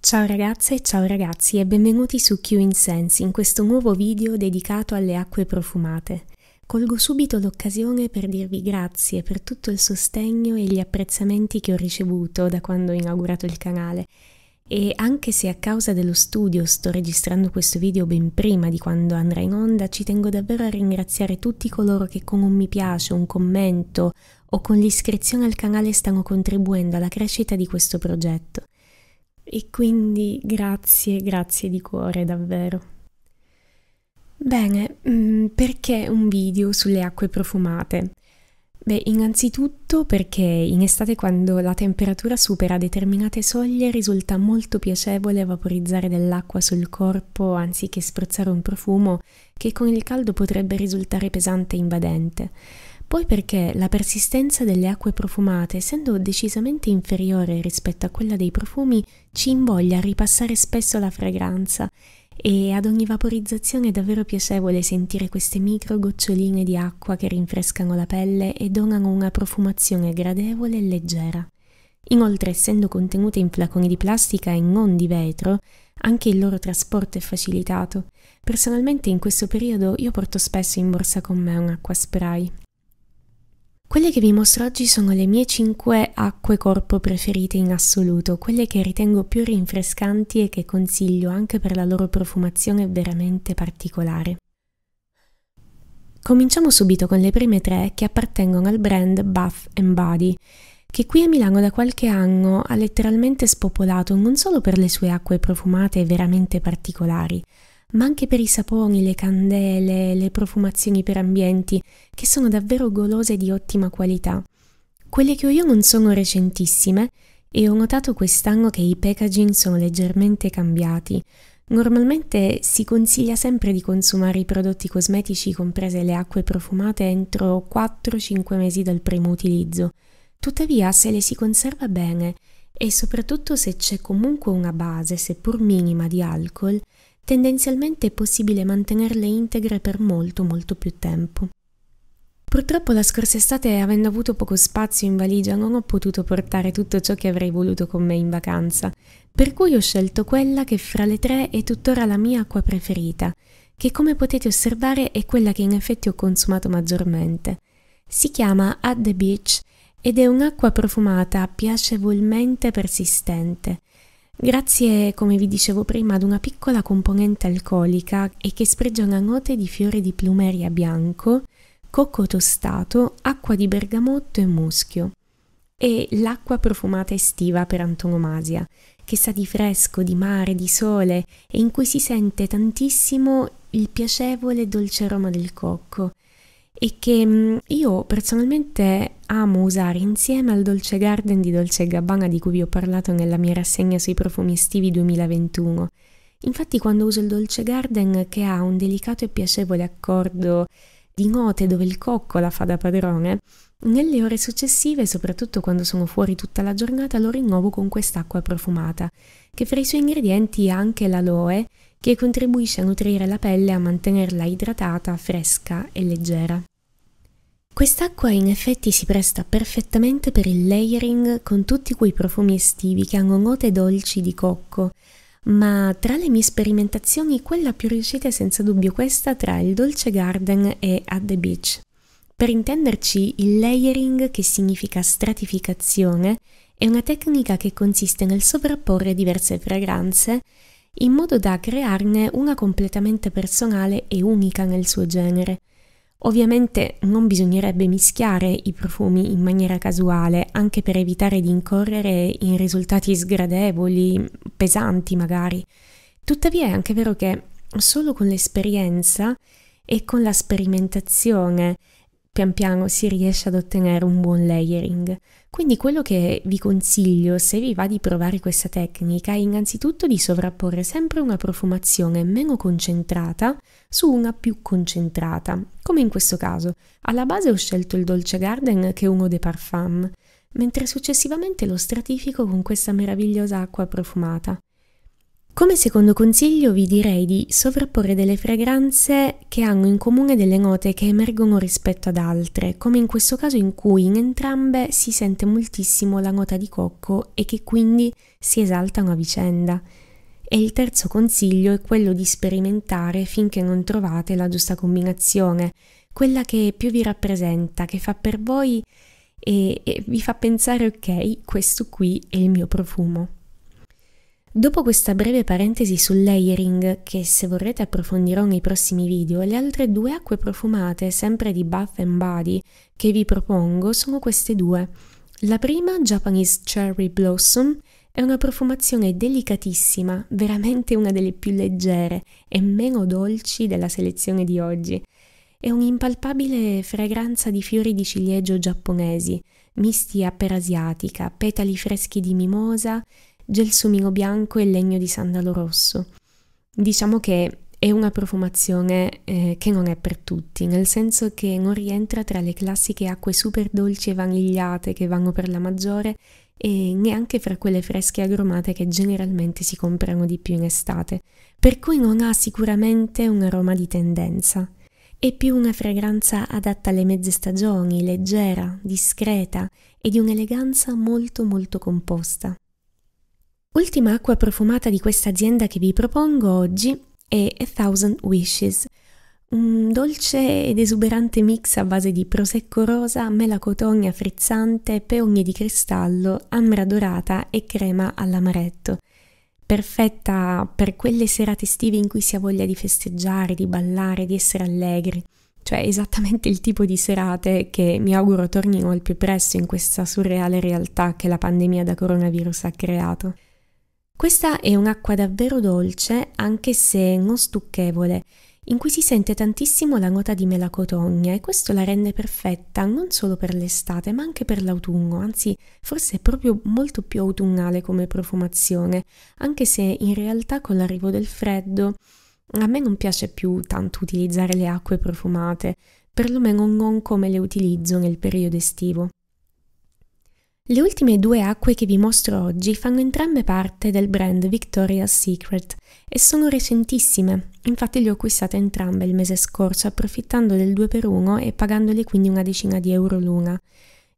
Ciao ragazze e ciao ragazzi e benvenuti su Q Incense in questo nuovo video dedicato alle acque profumate. Colgo subito l'occasione per dirvi grazie per tutto il sostegno e gli apprezzamenti che ho ricevuto da quando ho inaugurato il canale e anche se a causa dello studio sto registrando questo video ben prima di quando andrà in onda, ci tengo davvero a ringraziare tutti coloro che con un mi piace, un commento o con l'iscrizione al canale stanno contribuendo alla crescita di questo progetto. E quindi grazie, grazie di cuore davvero. Bene, mm, perché un video sulle acque profumate? Beh, innanzitutto perché in estate quando la temperatura supera determinate soglie risulta molto piacevole vaporizzare dell'acqua sul corpo anziché spruzzare un profumo che con il caldo potrebbe risultare pesante e invadente. Poi perché la persistenza delle acque profumate, essendo decisamente inferiore rispetto a quella dei profumi, ci invoglia a ripassare spesso la fragranza e ad ogni vaporizzazione è davvero piacevole sentire queste micro goccioline di acqua che rinfrescano la pelle e donano una profumazione gradevole e leggera. Inoltre, essendo contenute in flaconi di plastica e non di vetro, anche il loro trasporto è facilitato. Personalmente in questo periodo io porto spesso in borsa con me un acqua spray, quelle che vi mostro oggi sono le mie 5 acque corpo preferite in assoluto, quelle che ritengo più rinfrescanti e che consiglio anche per la loro profumazione veramente particolare. Cominciamo subito con le prime tre che appartengono al brand Bath Body, che qui a Milano da qualche anno ha letteralmente spopolato non solo per le sue acque profumate veramente particolari, ma anche per i saponi, le candele, le profumazioni per ambienti, che sono davvero golose e di ottima qualità. Quelle che ho io non sono recentissime e ho notato quest'anno che i packaging sono leggermente cambiati. Normalmente si consiglia sempre di consumare i prodotti cosmetici, comprese le acque profumate, entro 4-5 mesi dal primo utilizzo. Tuttavia, se le si conserva bene e soprattutto se c'è comunque una base, seppur minima, di alcol, tendenzialmente è possibile mantenerle integre per molto molto più tempo. Purtroppo la scorsa estate, avendo avuto poco spazio in valigia, non ho potuto portare tutto ciò che avrei voluto con me in vacanza, per cui ho scelto quella che fra le tre è tuttora la mia acqua preferita, che come potete osservare è quella che in effetti ho consumato maggiormente. Si chiama At the Beach ed è un'acqua profumata piacevolmente persistente, Grazie, come vi dicevo prima, ad una piccola componente alcolica e che sprigiona note di fiore di plumeria bianco, cocco tostato, acqua di bergamotto e muschio. E l'acqua profumata estiva per antonomasia, che sa di fresco, di mare, di sole e in cui si sente tantissimo il piacevole e dolce aroma del cocco, e che mm, io personalmente amo usare insieme al Dolce Garden di Dolce Gabbana di cui vi ho parlato nella mia rassegna sui profumi estivi 2021. Infatti quando uso il Dolce Garden che ha un delicato e piacevole accordo di note dove il cocco la fa da padrone, nelle ore successive, soprattutto quando sono fuori tutta la giornata, lo rinnovo con quest'acqua profumata, che fra i suoi ingredienti ha anche l'aloe, che contribuisce a nutrire la pelle e a mantenerla idratata, fresca e leggera. Quest'acqua in effetti si presta perfettamente per il layering con tutti quei profumi estivi che hanno note dolci di cocco, ma tra le mie sperimentazioni quella più riuscita è senza dubbio questa tra il Dolce Garden e At the Beach. Per intenderci, il layering, che significa stratificazione, è una tecnica che consiste nel sovrapporre diverse fragranze in modo da crearne una completamente personale e unica nel suo genere, Ovviamente non bisognerebbe mischiare i profumi in maniera casuale, anche per evitare di incorrere in risultati sgradevoli, pesanti magari. Tuttavia è anche vero che solo con l'esperienza e con la sperimentazione pian piano si riesce ad ottenere un buon layering. Quindi quello che vi consiglio se vi va di provare questa tecnica è innanzitutto di sovrapporre sempre una profumazione meno concentrata su una più concentrata, come in questo caso. Alla base ho scelto il Dolce Garden che è uno dei parfum, mentre successivamente lo stratifico con questa meravigliosa acqua profumata. Come secondo consiglio vi direi di sovrapporre delle fragranze che hanno in comune delle note che emergono rispetto ad altre, come in questo caso in cui in entrambe si sente moltissimo la nota di cocco e che quindi si esaltano a vicenda. E il terzo consiglio è quello di sperimentare finché non trovate la giusta combinazione, quella che più vi rappresenta, che fa per voi e, e vi fa pensare ok, questo qui è il mio profumo. Dopo questa breve parentesi sul layering, che se vorrete approfondirò nei prossimi video, le altre due acque profumate, sempre di Bath Body, che vi propongo sono queste due. La prima, Japanese Cherry Blossom, è una profumazione delicatissima, veramente una delle più leggere e meno dolci della selezione di oggi. È un'impalpabile fragranza di fiori di ciliegio giapponesi, misti a asiatica, petali freschi di mimosa gelsomino bianco e legno di sandalo rosso. Diciamo che è una profumazione eh, che non è per tutti, nel senso che non rientra tra le classiche acque super dolci e vanigliate che vanno per la maggiore e neanche fra quelle fresche e agrumate che generalmente si comprano di più in estate, per cui non ha sicuramente un aroma di tendenza. È più una fragranza adatta alle mezze stagioni, leggera, discreta e di un'eleganza molto molto composta. Ultima acqua profumata di questa azienda che vi propongo oggi è A Thousand Wishes, un dolce ed esuberante mix a base di prosecco rosa, mela cotogna frizzante, peogne di cristallo, ambra dorata e crema all'amaretto. Perfetta per quelle serate estive in cui si ha voglia di festeggiare, di ballare, di essere allegri. Cioè esattamente il tipo di serate che mi auguro tornino al più presto in questa surreale realtà che la pandemia da coronavirus ha creato. Questa è un'acqua davvero dolce, anche se non stucchevole, in cui si sente tantissimo la nota di melacotogna e questo la rende perfetta non solo per l'estate ma anche per l'autunno, anzi forse è proprio molto più autunnale come profumazione, anche se in realtà con l'arrivo del freddo a me non piace più tanto utilizzare le acque profumate, perlomeno non come le utilizzo nel periodo estivo. Le ultime due acque che vi mostro oggi fanno entrambe parte del brand Victoria's Secret e sono recentissime, infatti le ho acquistate entrambe il mese scorso approfittando del 2x1 e pagandole quindi una decina di euro l'una.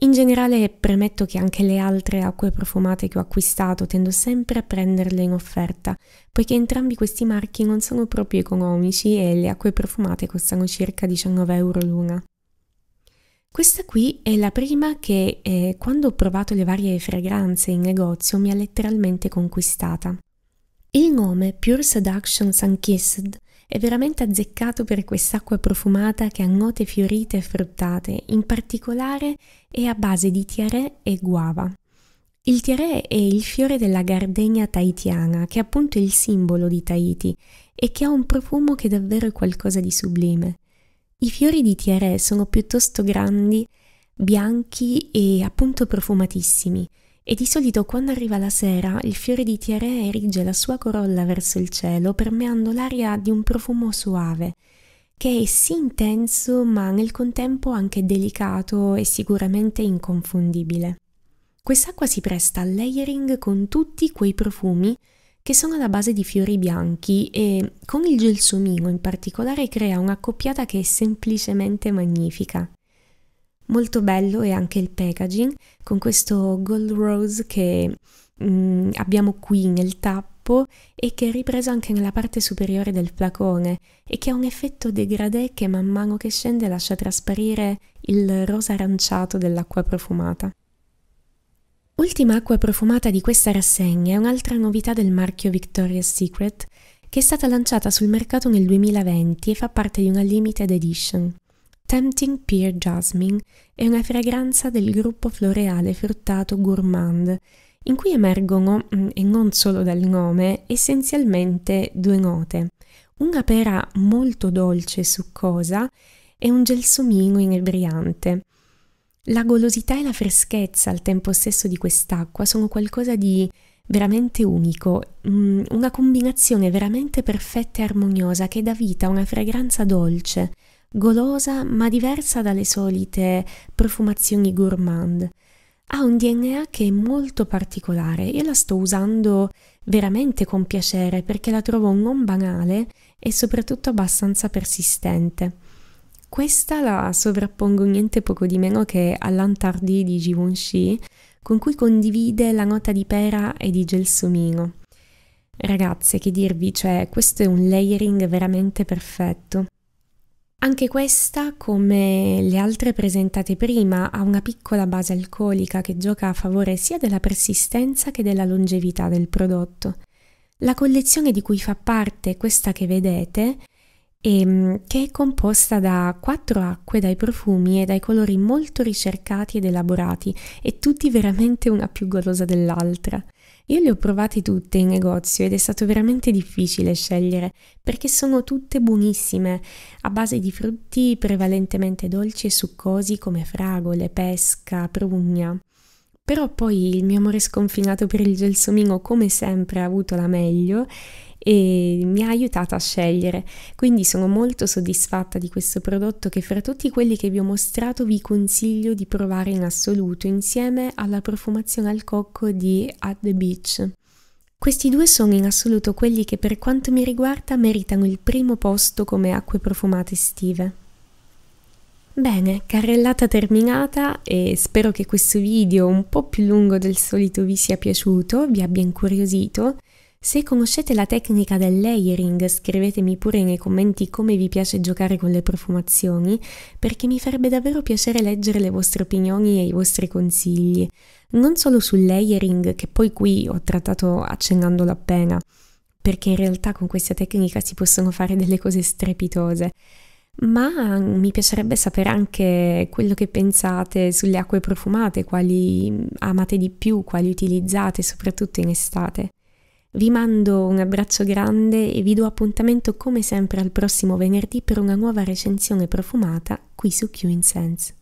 In generale premetto che anche le altre acque profumate che ho acquistato tendo sempre a prenderle in offerta, poiché entrambi questi marchi non sono proprio economici e le acque profumate costano circa 19 euro l'una. Questa qui è la prima che eh, quando ho provato le varie fragranze in negozio mi ha letteralmente conquistata. Il nome Pure Seduction Unkissed è veramente azzeccato per quest'acqua profumata che ha note fiorite e fruttate, in particolare è a base di tiare e guava. Il tiare è il fiore della gardenia tahitiana, che è appunto il simbolo di Tahiti e che ha un profumo che davvero è qualcosa di sublime. I fiori di Tiare sono piuttosto grandi, bianchi e appunto profumatissimi, e di solito quando arriva la sera il fiore di Tiare erige la sua corolla verso il cielo, permeando l'aria di un profumo suave, che è sì intenso ma nel contempo anche delicato e sicuramente inconfondibile. Quest'acqua si presta al layering con tutti quei profumi che sono alla base di fiori bianchi e con il gelsomino in particolare crea una coppiata che è semplicemente magnifica. Molto bello è anche il packaging con questo gold rose che mm, abbiamo qui nel tappo e che è ripreso anche nella parte superiore del flacone e che ha un effetto degradé che man mano che scende lascia trasparire il rosa aranciato dell'acqua profumata. Ultima acqua profumata di questa rassegna è un'altra novità del marchio Victoria's Secret che è stata lanciata sul mercato nel 2020 e fa parte di una limited edition. Tempting Pear Jasmine è una fragranza del gruppo floreale fruttato Gourmand, in cui emergono, mm, e non solo dal nome, essenzialmente due note. Una pera molto dolce e succosa e un gelsomino inebriante. La golosità e la freschezza al tempo stesso di quest'acqua sono qualcosa di veramente unico, mm, una combinazione veramente perfetta e armoniosa che dà vita a una fragranza dolce, golosa ma diversa dalle solite profumazioni gourmand. Ha un DNA che è molto particolare, io la sto usando veramente con piacere perché la trovo non banale e soprattutto abbastanza persistente. Questa la sovrappongo niente poco di meno che all'Antardi di Givenchy, con cui condivide la nota di pera e di gelsomino. Ragazze, che dirvi, cioè, questo è un layering veramente perfetto. Anche questa, come le altre presentate prima, ha una piccola base alcolica che gioca a favore sia della persistenza che della longevità del prodotto. La collezione di cui fa parte questa che vedete e ehm, che è composta da quattro acque, dai profumi e dai colori molto ricercati ed elaborati e tutti veramente una più golosa dell'altra. Io le ho provate tutte in negozio ed è stato veramente difficile scegliere perché sono tutte buonissime, a base di frutti prevalentemente dolci e succosi come fragole, pesca, prugna. Però poi il mio amore sconfinato per il gelsomino come sempre ha avuto la meglio e mi ha aiutata a scegliere. Quindi sono molto soddisfatta di questo prodotto che fra tutti quelli che vi ho mostrato vi consiglio di provare in assoluto insieme alla profumazione al cocco di At the Beach. Questi due sono in assoluto quelli che per quanto mi riguarda meritano il primo posto come acque profumate estive. Bene, carrellata terminata e spero che questo video un po' più lungo del solito vi sia piaciuto, vi abbia incuriosito. Se conoscete la tecnica del layering, scrivetemi pure nei commenti come vi piace giocare con le profumazioni, perché mi farebbe davvero piacere leggere le vostre opinioni e i vostri consigli, non solo sul layering che poi qui ho trattato accennandolo appena, perché in realtà con questa tecnica si possono fare delle cose strepitose. Ma mi piacerebbe sapere anche quello che pensate sulle acque profumate, quali amate di più, quali utilizzate, soprattutto in estate. Vi mando un abbraccio grande e vi do appuntamento come sempre al prossimo venerdì per una nuova recensione profumata qui su Q-Incense.